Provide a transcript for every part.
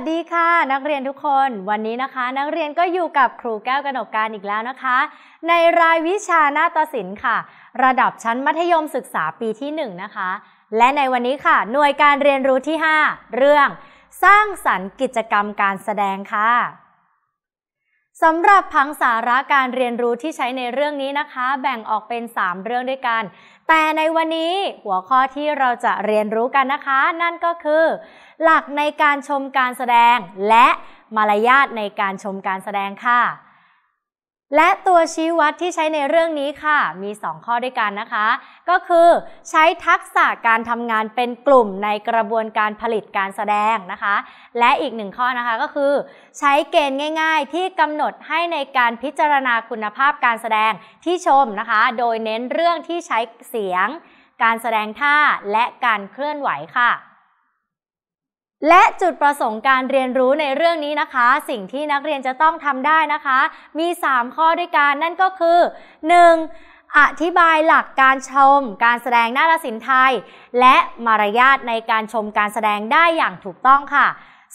สดีค่ะนักเรียนทุกคนวันนี้นะคะ นักเรียนก็อยู่กับครูแก้วกนกการอีกแล้วนะคะ ในรายวิชาหน้าตศิลป์ค่ะ ระดับชั้นมัธยมศึกษาปีที่ 1 นะคะ และในวันนี้ค่ะ หน่วยการเรียนรู้ที่ 5 เรื่อง สร้างสรรค์กิจกรรมการแสดงค่ะสำหรับผังสาระการเรียนรู้ที่ใช้ในเรื่องนี้นะคะ แบ่งออกเป็น 3 เรื่องด้วยกัน แต่ในวันนี้หัวข้อที่เราจะเรียนรู้กันนะคะ นั่นก็คือ หลักในการชมการแสดง และมารยาทในการชมการแสดงค่ะและตัวชี้วัดที่ใช้ในเรื่องนี้ค่ะ มี 2 ข้อด้วยกันนะคะ ก็คือ ใช้ทักษะการทำงานเป็นกลุ่มในกระบวนการผลิตการแสดงนะคะ และอีกหนึ่งข้อนะคะก็คือ ใช้เกณฑ์ง่าย ๆ ที่กำหนดให้ในการพิจารณาคุณภาพการแสดงที่ชมนะคะ โดยเน้นเรื่องที่ใช้เสียงการแสดงท่าและการเคลื่อนไหวค่ะและจุดประสงค์การเรียนรู้ในเรื่องนี้นะคะ สิ่งที่นักเรียนจะต้องทำได้นะคะ มี 3 ข้อด้วยกันนั่นก็คือ 1. อธิบายหลักการชมการแสดงหน้าฏศิลป์ไทย และมารยาทในการชมการแสดงได้อย่างถูกต้องค่ะ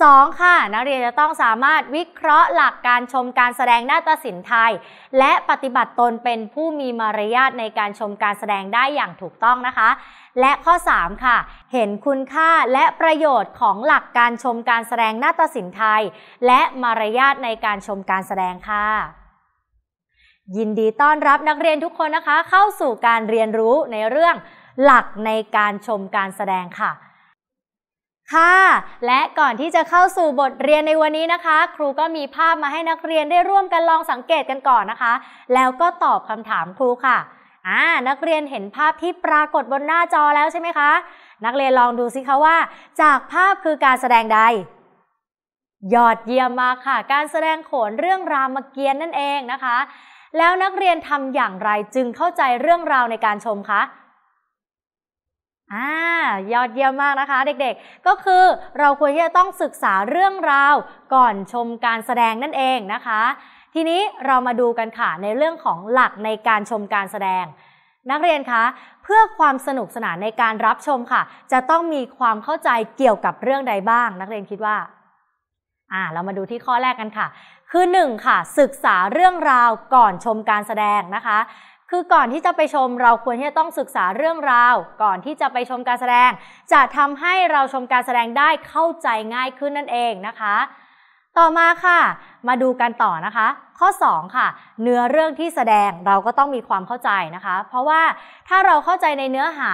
2. ค่ะนักเรียนจะต้องสามารถวิเคราะห์หลักการชมการแสดงนาฏศิลป์ไทย และปฏิบัติตนเป็นผู้มีมารยาทในการชมการแสดงได้อย่างถูกต้องนะคะ และข้อ3ค่ะ เห็นคุณค่าและประโยชน์ของหลักการชมการแสดงนาฏศิลป์ไทย และมารยาทในการชมการแสดงค่ะ ยินดีต้อนรับนักเรียนทุกคนนะคะ เข้าสู่การเรียนรู้ในเรื่องหลักในการชมการแสดงค่ะค่ะและก่อนที่จะเข้าสู่บทเรียนในวันนี้นะคะ ครูก็มีภาพมาให้นักเรียนได้ร่วมกันลองสังเกตกันก่อนนะคะ แล้วก็ตอบคำถามครูค่ะอ่านักเรียนเห็นภาพที่ปรากฏบนหน้าจอแล้วใช่ไหมคะ นักเรียนลองดูสิคะว่า จากภาพคือการแสดงใด ยอดเยี่ยมมากค่ะ การแสดงโขนเรื่องรามเกียรตินั่นเองนะคะ แล้วนักเรียนทำอย่างไรจึงเข้าใจเรื่องราวในการชมคะอ่ายอดเยี่ยมมากนะคะ เด็กๆ ก็คือเราควรที่จะต้องศึกษาเรื่องราว ก่อนชมการแสดงนั่นเองนะคะ ทีนี้เรามาดูกันค่ะในเรื่องของหลักในการชมการแสดง นักเรียนคะเพื่อความสนุกสนานในการรับชมค่ะ จะต้องมีความเข้าใจเกี่ยวกับเรื่องใดบ้าง นักเรียนคิดว่า อ่า เรามาดูที่ข้อแรกกันค่ะ คือ1ค่ะ ศึกษาเรื่องราวก่อนชมการแสดงนะคะคือ ก่อนที่จะไปชมเราควรที่จะต้องศึกษาเรื่องราวก่อนที่จะไปชมการแสดง จะทำให้เราชมการแสดงได้เข้าใจง่ายขึ้นนั่นเองนะคะ ต่อมาค่ะ มาดูกันต่อนะคะ ข้อ2ค่ะเนื้อเรื่องที่แสดงเราก็ต้องมีความเข้าใจนะคะ เพราะว่าถ้าเราเข้าใจในเนื้อหา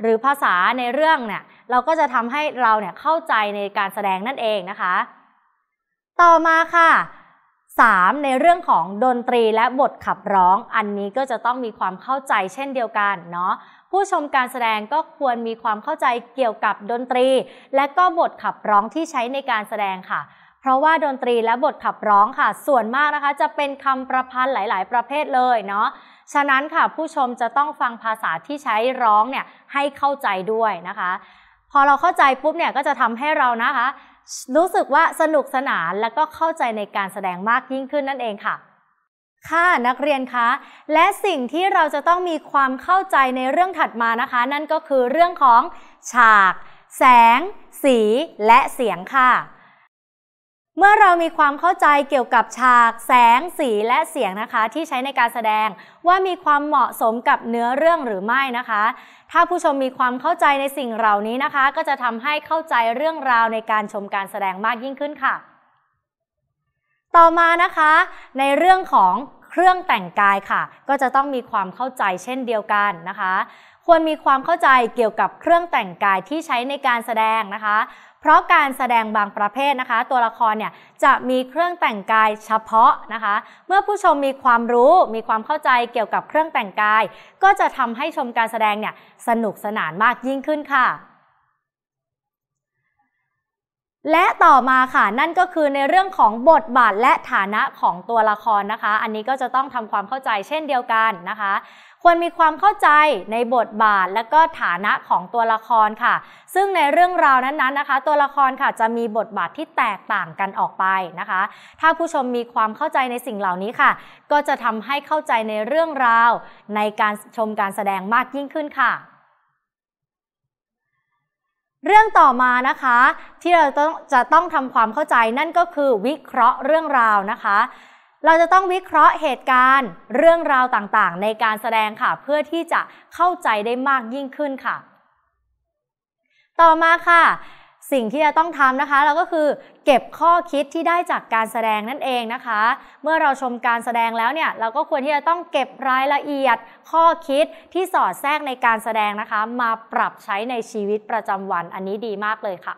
หรือภาษาในเรื่องเนี่ยเราก็จะทำให้เราเนี่ยเข้าใจในการแสดงนั่นเองนะคะ ต่อมาค่ะ 3. ในเรื่องของดนตรีและบทขับร้องอันนี้ก็จะต้องมีความเข้าใจเช่นเดียวกันเนาะผู้ชมการแสดงก็ควรมีความเข้าใจเกี่ยวกับดนตรี และก็บทขับร้องที่ใช้ในการแสดงค่ะ เพราะว่าดนตรีและบทขับร้องค่ะ ส่วนมากนะคะจะเป็นคำประพันธ์หลายๆ ประเภทเลยเนาะฉะนั้นค่ะผู้ชมจะต้องฟังภาษาที่ใช้ร้องเนี่ยให้เข้าใจด้วยนะคะ พอเราเข้าใจปุ๊บเนี่ยก็จะทำให้เรานะคะรู้สึกว่าสนุกสนานและก็เข้าใจในการแสดงมากยิ่งขึ้นนั่นเองค่ะ ค่ะนักเรียนคะ และสิ่งที่เราจะต้องมีความเข้าใจในเรื่องถัดมานะคะ นั่นก็คือเรื่องของ ฉาก แสง สี และเสียงค่ะเมื่อเรามีความเข้าใจเกี่ยวกับฉาก แสง สีและเสียงนะคะ ที่ใช้ในการแสดง ว่ามีความเหมาะสมกับเนื้อเรื่องหรือไม่นะคะ ถ้าผู้ชมมีความเข้าใจในสิ่งเหล่านี้นะคะ ก็จะทำให้เข้าใจเรื่องราวในการชมการแสดงมากยิ่งขึ้นค่ะ ต่อมานะคะ ในเรื่องของเครื่องแต่งกายค่ะ ก็จะต้องมีความเข้าใจเช่นเดียวกันนะคะ ควรมีความเข้าใจเกี่ยวกับเครื่องแต่งกายที่ใช้ในการแสดงนะคะเพราะการแสดงบางประเภทนะคะ ตัวละครเนี่ยจะมีเครื่องแต่งกายเฉพาะนะคะ เมื่อผู้ชมมีความรู้มีความเข้าใจเกี่ยวกับเครื่องแต่งกาย ก็จะทำให้ชมการแสดงเนี่ยสนุกสนานมากยิ่งขึ้นค่ะและต่อมาค่ะ นั่นก็คือในเรื่องของบทบาทและฐานะของตัวละครนะคะ อันนี้ก็จะต้องทำความเข้าใจเช่นเดียวกันนะคะ ควรมีความเข้าใจในบทบาทและก็ฐานะของตัวละครค่ะ ซึ่งในเรื่องราวนั้นๆนะคะ ตัวละครค่ะจะมีบทบาทที่แตกต่างกันออกไปนะคะ ถ้าผู้ชมมีความเข้าใจในสิ่งเหล่านี้ค่ะ ก็จะทำให้เข้าใจในเรื่องราวในการชมการแสดงมากยิ่งขึ้นค่ะเรื่องต่อมานะคะ ที่เราต้องจะต้องทำความเข้าใจนั่นก็คือวิเคราะห์เรื่องราวนะคะ เราจะต้องวิเคราะห์เหตุการณ์ เรื่องราวต่างๆ ในการแสดงค่ะ เพื่อที่จะเข้าใจได้มากยิ่งขึ้นค่ะ ต่อมาค่ะสิ่งที่จะต้องทำนะคะเราก็คือเก็บข้อคิดที่ได้จากการแสดงนั่นเองนะคะ เมื่อเราชมการแสดงแล้วเนี่ยเราก็ควรที่จะต้องเก็บรายละเอียดข้อคิดที่สอดแทรกในการแสดงนะคะ มาปรับใช้ในชีวิตประจำวัน อันนี้ดีมากเลยค่ะ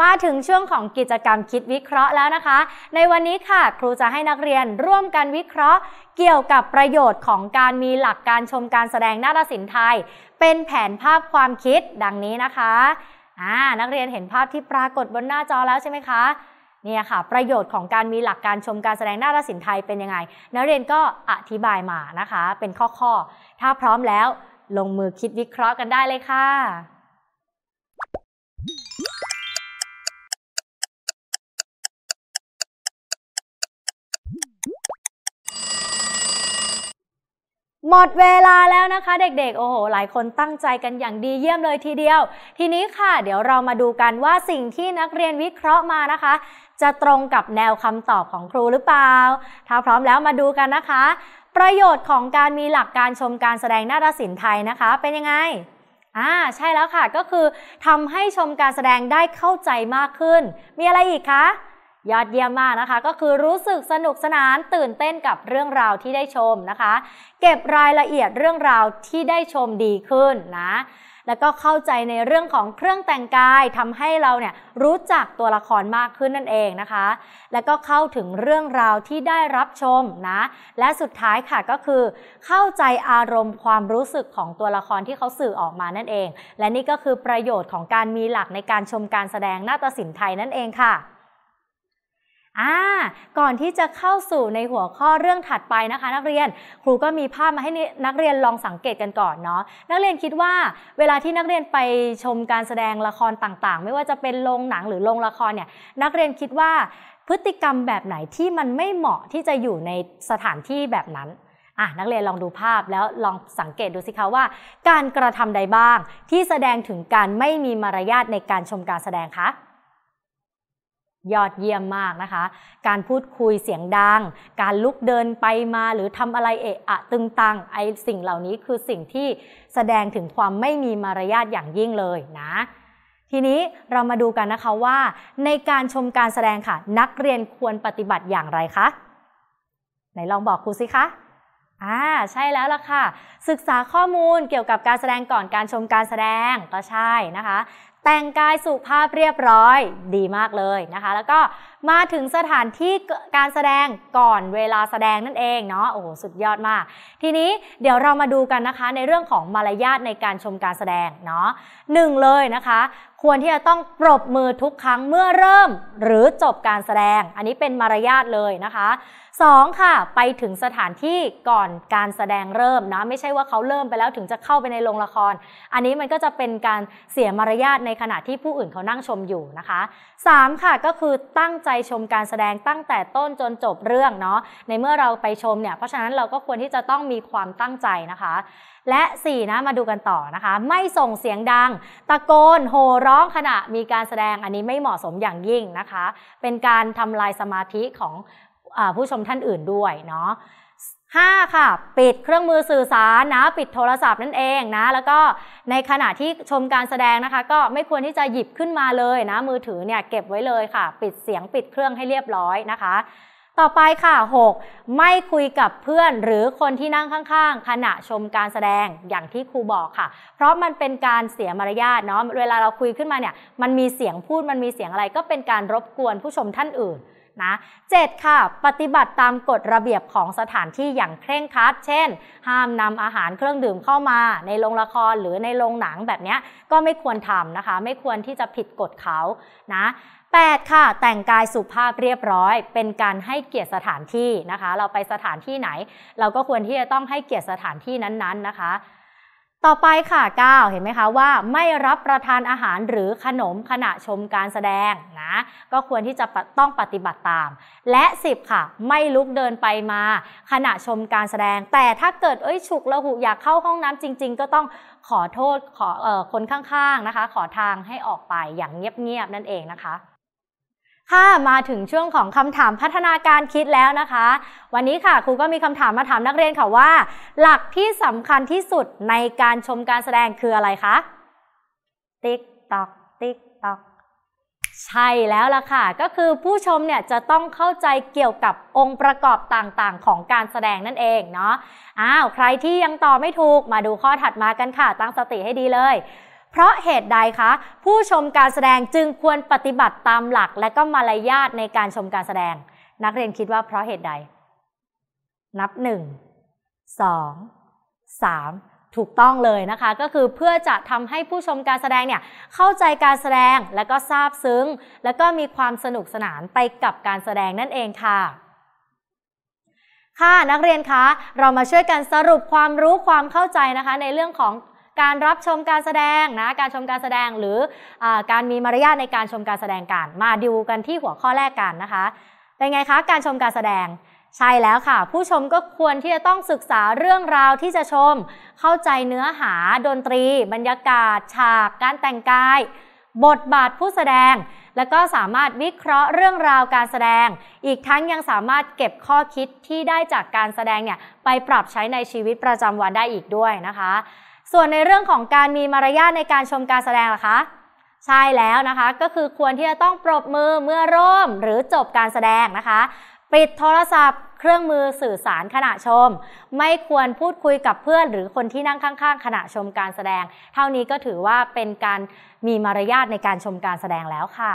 มาถึงช่วงของกิจกรรมคิดวิเคราะห์แล้วนะคะ ในวันนี้ค่ะครูจะให้นักเรียนร่วมกันวิเคราะห์ เกี่ยวกับประโยชน์ของการมีหลักการชมการแสดงนาฏศิลป์ไทย เป็นแผนภาพความคิดดังนี้นะคะอ่านักเรียนเห็นภาพที่ปรากฏบนหน้าจอแล้วใช่ไหมคะ เนี่ยค่ะ ประโยชน์ของการมีหลักการชมการแสดงหน้าาศินไทยเป็นยังไง นักเรียนก็อธิบายมานะคะเป็นข้อๆ ถ้าพร้อมแล้วลงมือคิดวิเคราะห์กันได้เลยค่ะหมดเวลาแล้วนะคะ เด็กๆ โอ้โหหลายคนตั้งใจกันอย่างดีเยี่ยมเลยทีเดียว ทีนี้ค่ะเดี๋ยวเรามาดูกันว่าสิ่งที่นักเรียนวิเคราะห์มานะคะ จะตรงกับแนวคำตอบของครูหรือเปล่า ถ้าพร้อมแล้วมาดูกันนะคะ ประโยชน์ของการมีหลักการชมการแสดงนาฏศิลป์ไทยนะคะ เป็นยังไงอ่าใช่แล้วค่ะก็คือทำให้ชมการแสดงได้เข้าใจมากขึ้น มีอะไรอีกคะยอดเยี่ยมมากนะคะก็คือรู้สึกสนุกสนานตื่นเต้นกับเรื่องราวที่ได้ชมนะคะ เก็บรายละเอียดเรื่องราวที่ได้ชมดีขึ้นนะแล้วก็เข้าใจในเรื่องของเครื่องแต่งกายทำให้เราเนี่ยรู้จักตัวละครมากขึ้นนั่นเองนะคะ แล้วก็เข้าถึงเรื่องราวที่ได้รับชมนะ และสุดท้ายค่ะก็คือ เข้าใจอารมณ์ความรู้สึกของตัวละครที่เขาสื่อออกมานั่นเอง และนี่ก็คือประโยชน์ของการมีหลักในการชมการแสดงนาฏศิลป์ไทยนั่นเองค่ะอ่าก่อนที่จะเข้าสู่ในหัวข้อเรื่องถัดไปนะคะ นักเรียน ครูก็มีภาพมาให้นักเรียนลองสังเกตกันก่อนเนาะนักเรียนคิดว่าเวลาที่นักเรียนไปชมการแสดงละครต่างๆ ไม่ว่าจะเป็นโรงหนังหรือโรงละครเนี่ยนักเรียนคิดว่าพฤติกรรมแบบไหนที่มันไม่เหมาะที่จะอยู่ในสถานที่แบบนั้นอ่ะนักเรียนลองดูภาพแล้วลองสังเกตดูสิคะว่า การกระทำใดบ้างที่แสดงถึงการไม่มีมารยาทในการชมการแสดงคะยอดเยี่ยมมากนะคะ การพูดคุยเสียงดัง การลุกเดินไปมาหรือทำอะไรเอะ อะ ตึงตัง ไอสิ่งเหล่านี้คือสิ่งที่แสดงถึงความไม่มีมารยาทอย่างยิ่งเลยนะ ทีนี้เรามาดูกันนะคะว่า ในการชมการแสดงค่ะ นักเรียนควรปฏิบัติอย่างไรคะไหนลองบอกครูสิคะ อ่าใช่แล้วล่ะค่ะ ศึกษาข้อมูลเกี่ยวกับการแสดงก่อนการชมการแสดงก็ใช่นะคะแต่งกายสุภาพเรียบร้อยดีมากเลยนะคะ แล้วก็มาถึงสถานที่การแสดงก่อนเวลาแสดงนั่นเองเนาะโอ้โหสุดยอดมาก ทีนี้เดี๋ยวเรามาดูกันนะคะในเรื่องของมารยาทในการชมการแสดงเนาะหนึ่งเลยนะคะควรที่จะต้องปรบมือทุกครั้งเมื่อเริ่มหรือจบการแสดง อันนี้เป็นมารยาทเลยนะคะ2ค่ะ ไปถึงสถานที่ก่อนการแสดงเริ่มนะไม่ใช่ว่าเขาเริ่มไปแล้วถึงจะเข้าไปในโรงละคร อันนี้มันก็จะเป็นการเสียมารยาทในขณะที่ผู้อื่นเขานั่งชมอยู่นะคะ3ค่ะก็คือตั้งใจชมการแสดงตั้งแต่ต้นจนจบเรื่องเนาะในเมื่อเราไปชมเนี่ยเพราะฉะนั้นเราก็ควรที่จะต้องมีความตั้งใจนะคะและ4นะมาดูกันต่อนะคะ ไม่ส่งเสียงดัง ตะโกน โห่ร้องขณะมีการแสดงอันนี้ไม่เหมาะสมอย่างยิ่งนะคะ เป็นการทำลายสมาธิของอผู้ชมท่านอื่นด้วยเนาะห้าค่ะ ปิดเครื่องมือสื่อสารนะ ปิดโทรศัพท์นั่นเองนะ แล้วก็ในขณะที่ชมการแสดงนะคะ ก็ไม่ควรที่จะหยิบขึ้นมาเลยนะ มือถือเนี่ยเก็บไว้เลยค่ะ ปิดเสียงปิดเครื่องให้เรียบร้อยนะคะต่อไปค่ะ 6. ไม่คุยกับเพื่อนหรือคนที่นั่งข้าง ๆ ขณะชมการแสดงอย่างที่ครูบอกค่ะ เพราะมันเป็นการเสียมารยาทเนาะ เวลาเราคุยขึ้นมาเนี่ย มันมีเสียงพูด มันมีเสียงอะไรก็เป็นการรบกวนผู้ชมท่านอื่นนะ 7. ค่ะ ปฏิบัติตามกฎระเบียบของสถานที่อย่างเคร่งครัดเช่นห้ามนำอาหารเครื่องดื่มเข้ามา ในโรงละครหรือในโรงหนังแบบนี้ก็ไม่ควรทำนะคะ ไม่ควรที่จะผิดกฎเขานะ8ค่ะแต่งกายสุภาพเรียบร้อย เป็นการให้เกียรติสถานที่นะคะ เราไปสถานที่ไหน เราก็ควรที่จะต้องให้เกียรติสถานที่นั้นๆนนะคะต่อไปค่ะ 9 เห็นไหมคะว่าไม่รับประทานอาหารหรือขนมขณะชมการแสดงนะ ก็ควรที่จะต้องปฏิบัติตาม และ 10 ค่ะ ไม่ลุกเดินไปมาขณะชมการแสดง แต่ถ้าเกิดเอ้ยฉุกละหุอยากเข้าห้องน้ำจริงๆก็ต้องขอโทษขอออคนข้างๆนะคะ ขอทางให้ออกไปอย่างเงียบๆ นั่นเองนะคะค่ะมาถึงช่วงของคำถามพัฒนาการคิดแล้วนะคะ วันนี้ค่ะครูก็มีคำถามมาถามนักเรียนค่ะว่า หลักที่สำคัญที่สุดในการชมการแสดงคืออะไรคะติ๊กตอกติ๊กตอกใช่แล้วล่ะค่ะ ก็คือผู้ชมเนี่ยจะต้องเข้าใจเกี่ยวกับองค์ประกอบต่างๆของการแสดงนั่นเองเนาะอ้าวใครที่ยังตอบไม่ถูกมาดูข้อถัดมากันค่ะ ตั้งสติให้ดีเลยเพราะเหตุใดคะผู้ชมการแสดงจึงควรปฏิบัติตามหลัก และก็มารยาทในการชมการแสดง นักเรียนคิดว่าเพราะเหตุใด นับหนึ่งงสอสามถูกต้องเลยนะคะ ก็คือเพื่อจะทำให้ผู้ชมการแสดงเนี่ยเข้าใจการแสดงแล้วก็ซาบซึ้ง แล้วก็มีความสนุกสนานไปกับการแสดงนั่นเองค่ะ ค่ะนักเรียนคะ เรามาช่วยกันสรุปความรู้ความเข้าใจนะคะ ในเรื่องของการรับชมการแสดงนะการชมการแสดงหรืออการมีมารยาทในการชมการแสดงกันมาดูกันที่หัวข้อแรกกันนะคะเป็นไงคะการชมการแสดงใช่แล้วค่ะ ผู้ชมก็ควรที่จะต้องศึกษาเรื่องราวที่จะชม เข้าใจเนื้อหาดนตรี บรรยากาศฉาก การแต่งกาย บทบาทผู้แสดง แล้วก็สามารถวิเคราะห์เรื่องราวการแสดง อีกทั้งยังสามารถเก็บข้อคิดที่ได้จากการแสดงเนี่ยไปปรับใช้ในชีวิตประจำวันได้อีกด้วยนะคะส่วนในเรื่องของการมีมารยาทในการชมการแสดงล่ะคะใช่แล้วนะคะ ก็คือควรที่จะต้องปรบมือเมื่อร่วมหรือจบการแสดงนะคะปิดโทรศัพท์เครื่องมือสื่อสารขณะชม ไม่ควรพูดคุยกับเพื่อน หรือคนที่นั่งข้างๆ ขณะชมการแสดง เท่านี้ก็ถือว่าเป็นการมีมารยาทในการชมการแสดงแล้วค่ะ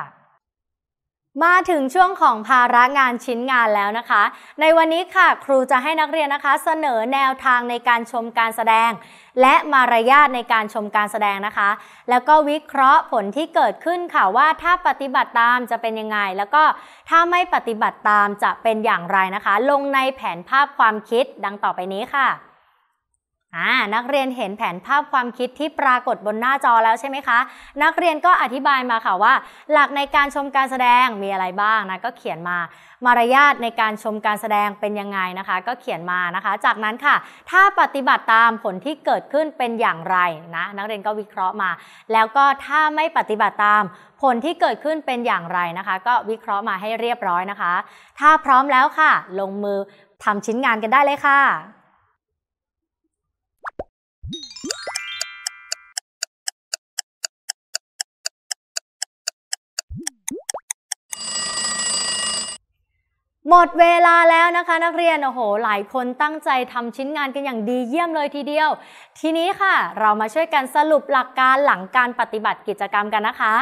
มาถึงช่วงของภาระงานชิ้นงานแล้วนะคะ ในวันนี้ค่ะครูจะให้นักเรียนนะคะ เสนอแนวทางในการชมการแสดง และมารยาทในการชมการแสดงนะคะ แล้วก็วิเคราะห์ผลที่เกิดขึ้นค่ะว่า ถ้าปฏิบัติตามจะเป็นยังไงแล้วก็ถ้าไม่ปฏิบัติตามจะเป็นอย่างไรนะคะ ลงในแผนภาพความคิดดังต่อไปนี้ค่ะอ่านักเรียนเห็นแผนภาพความคิดที่ปรากฏบนหน้าจอแล้วใช่ไหมคะ นักเรียนก็อธิบายมาค่ะว่า หลักในการชมการแสดงมีอะไรบ้างนะก็เขียนมามารยาทในการชมการแสดงเป็นยังไงนะคะ ก็เขียนมานะคะ จากนั้นค่ะ ถ้าปฏิบัติตามผลที่เกิดขึ้นเป็นอย่างไรนะนักเรียนก็วิเคราะห์มา แล้วก็ถ้าไม่ปฏิบัติตามผลที่เกิดขึ้นเป็นอย่างไรนะคะ ก็วิเคราะห์มาให้เรียบร้อยนะคะ ถ้าพร้อมแล้วค่ะ ลงมือทำชิ้นงานกันได้เลยค่ะหมดเวลาแล้วนะคะ นักเรียนโอ้โหหลายคนตั้งใจทำชิ้นงานกันอย่างดีเยี่ยมเลยทีเดียว ทีนี้ค่ะ เรามาช่วยกันสรุปหลักการหลังการปฏิบัติกิจกรรมกันนะคะ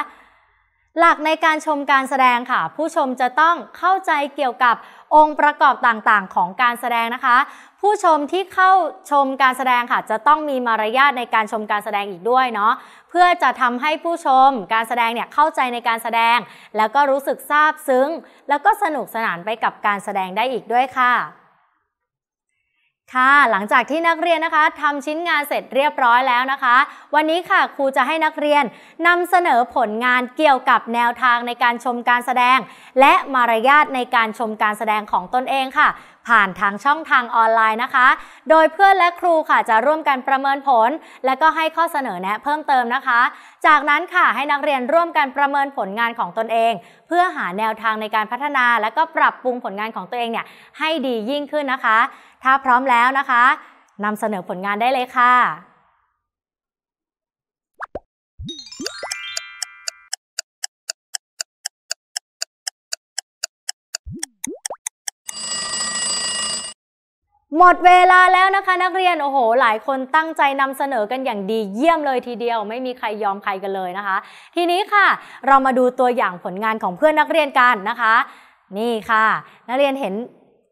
หลักในการชมการแสดงค่ะ ผู้ชมจะต้องเข้าใจเกี่ยวกับองค์ประกอบต่างๆ ของการแสดงนะคะ ผู้ชมที่เข้าชมการแสดงค่ะ จะต้องมีมารยาทในการชมการแสดงอีกด้วยเนาะเพื่อจะทำให้ผู้ชมการแสดงเนี่ยเข้าใจในการแสดง แล้วก็รู้สึกซาบซึ้ง แล้วก็สนุกสนานไปกับการแสดงได้อีกด้วยค่ะค่ะหลังจากที่นักเรียนนะคะทำชิ้นงานเสร็จเรียบร้อยแล้วนะคะ วันนี้ค่ะครูจะให้นักเรียนนำเสนอผลงานเกี่ยวกับแนวทางในการชมการแสดง และมารยาทในการชมการแสดงของตนเองค่ะ ผ่านทางช่องทางออนไลน์นะคะ โดยเพื่อนและครูค่ะจะร่วมกันประเมินผล และก็ให้ข้อเสนอแนะเพิ่มเติมนะคะ จากนั้นค่ะให้นักเรียนร่วมกันประเมินผลงานของตนเอง เพื่อหาแนวทางในการพัฒนา และก็ปรับปรุงผลงานของตัวเองเนี่ยให้ดียิ่งขึ้นนะคะถ้าพร้อมแล้วนะคะนำเสนอผลงานได้เลยค่ะ หมดเวลาแล้วนะคะนักเรียนโอ้โห หลายคนตั้งใจนำเสนอกันอย่างดีเยี่ยมเลยทีเดียวไม่มีใครยอมใครกันเลยนะคะ ทีนี้ค่ะ เรามาดูตัวอย่างผลงานของเพื่อนนักเรียนกันนะคะ นี่ค่ะ นักเรียนเห็น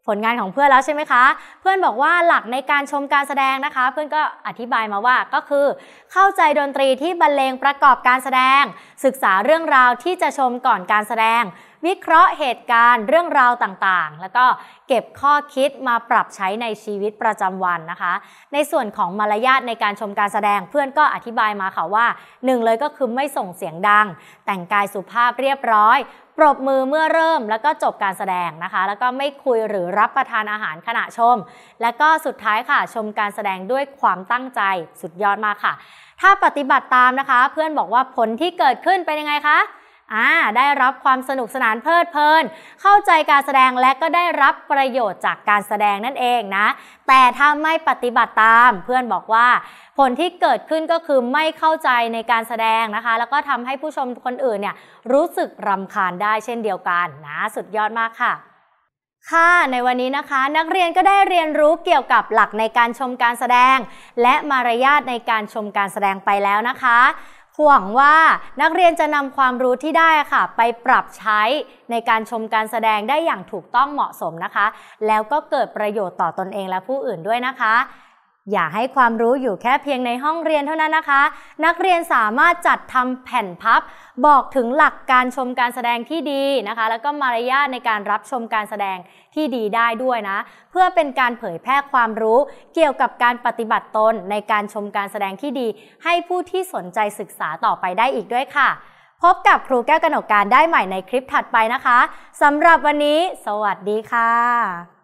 ผลงานของเพื่อนแล้วใช่ไหมคะ เพื่อนบอกว่าหลักในการชมการแสดงนะคะ เพื่อนก็อธิบายมาว่าก็คือ เข้าใจดนตรีที่บรรเลงประกอบการแสดง ศึกษาเรื่องราวที่จะชมก่อนการแสดงวิเคราะห์เหตุการณ์ เรื่องราวต่างๆ แล้วก็เก็บข้อคิดมาปรับใช้ในชีวิตประจำวันนะคะ ในส่วนของมารยาทในการชมการแสดงเพื่อนก็อธิบายมาค่ะว่าหนึ่งเลยก็คือไม่ส่งเสียงดัง แต่งกายสุภาพเรียบร้อย ปรบมือเมื่อเริ่มแล้วก็จบการแสดงนะคะ แล้วก็ไม่คุยหรือรับประทานอาหารขณะชม และก็สุดท้ายค่ะชมการแสดงด้วยความตั้งใจสุดยอดมากค่ะ ถ้าปฏิบัติตามนะคะ เพื่อนบอกว่าผลที่เกิดขึ้นเป็นยังไงคะอ่าได้รับความสนุกสนานเพลิดเพลินเข้าใจการแสดงและก็ได้รับประโยชน์จากการแสดงนั่นเองนะ แต่ถ้าไม่ปฏิบัติตาม เพื่อนบอกว่าผลที่เกิดขึ้นก็คือไม่เข้าใจในการแสดงนะคะ แล้วก็ทำให้ผู้ชมคนอื่นเนี่ยรู้สึกรำคาญได้เช่นเดียวกันนะสุดยอดมากค่ะ ค่ะ ในวันนี้นะคะ นักเรียนก็ได้เรียนรู้เกี่ยวกับหลักในการชมการแสดง และมารยาทในการชมการแสดงไปแล้วนะคะหวังว่านักเรียนจะนำความรู้ที่ได้ค่ะ ไปปรับใช้ในการชมการแสดงได้อย่างถูกต้องเหมาะสมนะคะ แล้วก็เกิดประโยชน์ต่อตอนเองและผู้อื่นด้วยนะคะอย่าให้ความรู้อยู่แค่เพียงในห้องเรียนเท่านั้นนะคะ นักเรียนสามารถจัดทำแผ่นพับ บอกถึงหลักการชมการแสดงที่ดีนะคะ แล้วก็มารยาทในการรับชมการแสดงที่ดีได้ด้วยนะเพื่อเป็นการเผยแพร่ความรู้ เกี่ยวกับการปฏิบัติตนในการชมการแสดงที่ดี ให้ผู้ที่สนใจศึกษาต่อไปได้อีกด้วยค่ะ พบกับครูแก้วกนกการได้ใหม่ในคลิปถัดไปนะคะสำหรับวันนี้ สวัสดีค่ะ